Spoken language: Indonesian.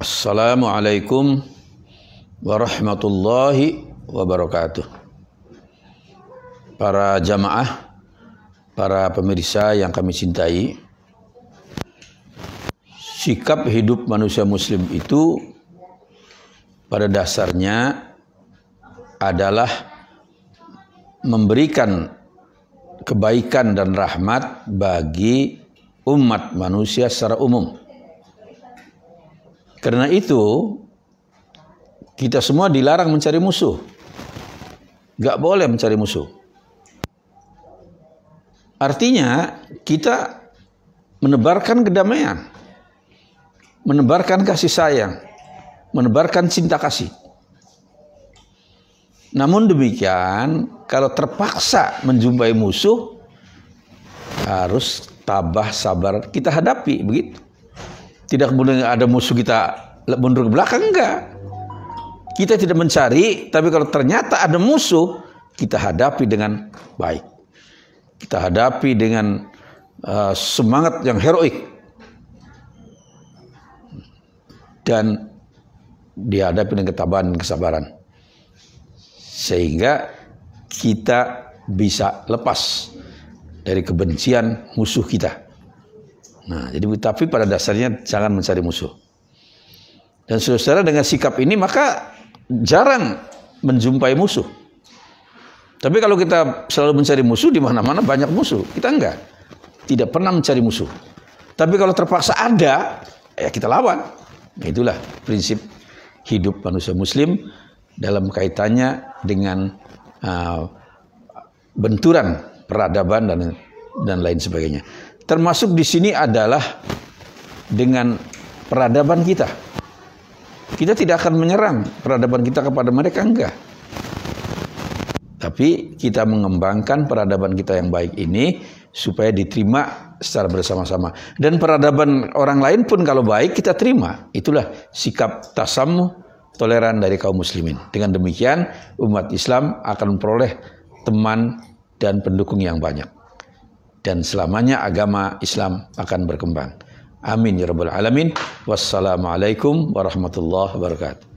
Assalamualaikum warahmatullahi wabarakatuh. Para jamaah, para pemirsa yang kami cintai, sikap hidup manusia muslim itu pada dasarnya adalah memberikan kebaikan dan rahmat bagi umat manusia secara umum karena itu kita semua dilarang mencari musuh. Gak boleh mencari musuh. Artinya kita menebarkan kedamaian, menebarkan kasih sayang, menebarkan cinta kasih. Namun demikian, kalau terpaksa menjumpai musuh, harus tabah sabar kita hadapi begitu. Tidak kemudian ada musuh kita mundur ke belakang enggak. Kita tidak mencari, tapi kalau ternyata ada musuh, kita hadapi dengan baik. Kita hadapi dengan uh, semangat yang heroik. Dan dihadapi dengan ketabahan dan kesabaran. Sehingga kita bisa lepas dari kebencian musuh kita. Nah, jadi tapi pada dasarnya jangan mencari musuh. Dan saudara dengan sikap ini maka jarang menjumpai musuh. Tapi kalau kita selalu mencari musuh di mana-mana banyak musuh. Kita enggak. Tidak pernah mencari musuh. Tapi kalau terpaksa ada, ya kita lawan. Nah, itulah prinsip hidup manusia muslim dalam kaitannya dengan uh, benturan peradaban dan dan lain sebagainya. Termasuk di sini adalah dengan peradaban kita. Kita tidak akan menyerang peradaban kita kepada mereka enggak. Tapi kita mengembangkan peradaban kita yang baik ini supaya diterima secara bersama-sama. Dan peradaban orang lain pun kalau baik kita terima. Itulah sikap tasam toleran dari kaum muslimin. Dengan demikian umat Islam akan memperoleh teman dan pendukung yang banyak dan selamanya agama Islam akan berkembang. Amin ya rabbal alamin. Wassalamualaikum warahmatullahi wabarakatuh.